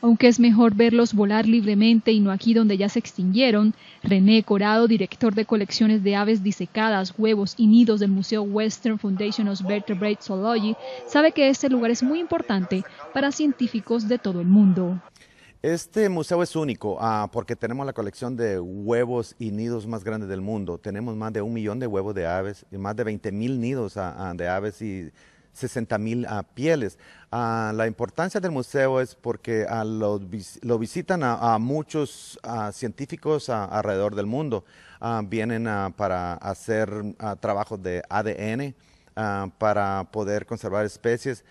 Aunque es mejor verlos volar libremente y no aquí donde ya se extinguieron, René Corado, director de colecciones de aves disecadas, huevos y nidos del Museo Western Foundation of Vertebrate Zoology, sabe que este lugar es muy importante para científicos de todo el mundo. Este museo es único ah, porque tenemos la colección de huevos y nidos más grande del mundo. Tenemos más de un millón de huevos de aves y más de 20 mil nidos ah, ah, de aves y 60.000 mil ah, pieles. Ah, la importancia del museo es porque ah, lo, visitan a, a muchos científicos alrededor del mundo. vienen para hacer trabajos de ADN para poder conservar especies.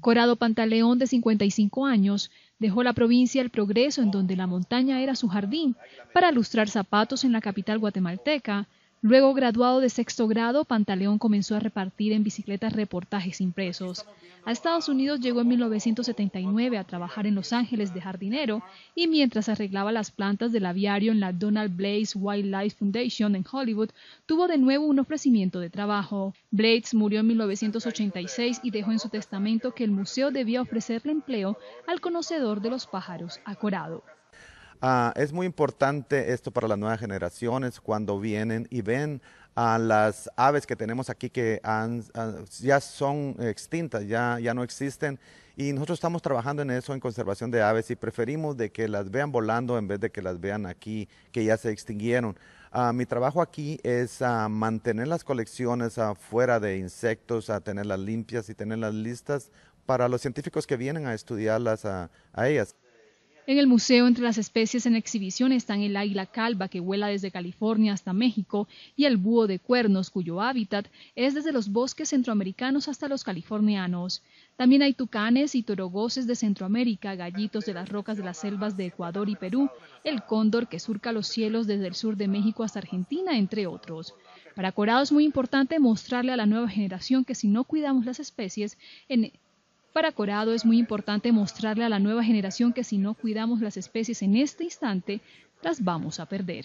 Corado Pantaleón, de 55 años, dejó la provincia El Progreso, en donde la montaña era su jardín, para lustrar zapatos en la capital guatemalteca Luego, graduado de sexto grado, Pantaleón comenzó a repartir en bicicletas reportajes impresos. A Estados Unidos llegó en 1979 a trabajar en Los Ángeles de jardinero y mientras arreglaba las plantas del aviario en la Donald Blaze Wildlife Foundation en Hollywood, tuvo de nuevo un ofrecimiento de trabajo. Blaze murió en 1986 y dejó en su testamento que el museo debía ofrecerle empleo al conocedor de los pájaros acorado. Ah, es muy importante esto para las nuevas generaciones cuando vienen y ven a las aves que tenemos aquí que ah, ya son extintas, ya, ya no existen. Y nosotros estamos trabajando en eso, en conservación de aves, y preferimos de que las vean volando en vez de que las vean aquí, que ya se extinguieron. Ah, mi trabajo aquí es mantener las colecciones afuera de insectos, a tenerlas limpias y tenerlas listas para los científicos que vienen a estudiarlas a ellas. En el museo, entre las especies en exhibición, están el águila calva que vuela desde California hasta México y el búho de cuernos, cuyo hábitat es desde los bosques centroamericanos hasta los californianos. También hay tucanes y torogoces de Centroamérica, gallitos de las rocas de las selvas de Ecuador y Perú, el cóndor que surca los cielos desde el sur de México hasta Argentina, entre otros. Para Corado es muy importante mostrarle a la nueva generación que si no cuidamos las especies, en para Corado es muy importante mostrarle a la nueva generación que si no cuidamos las especies en este instante, las vamos a perder.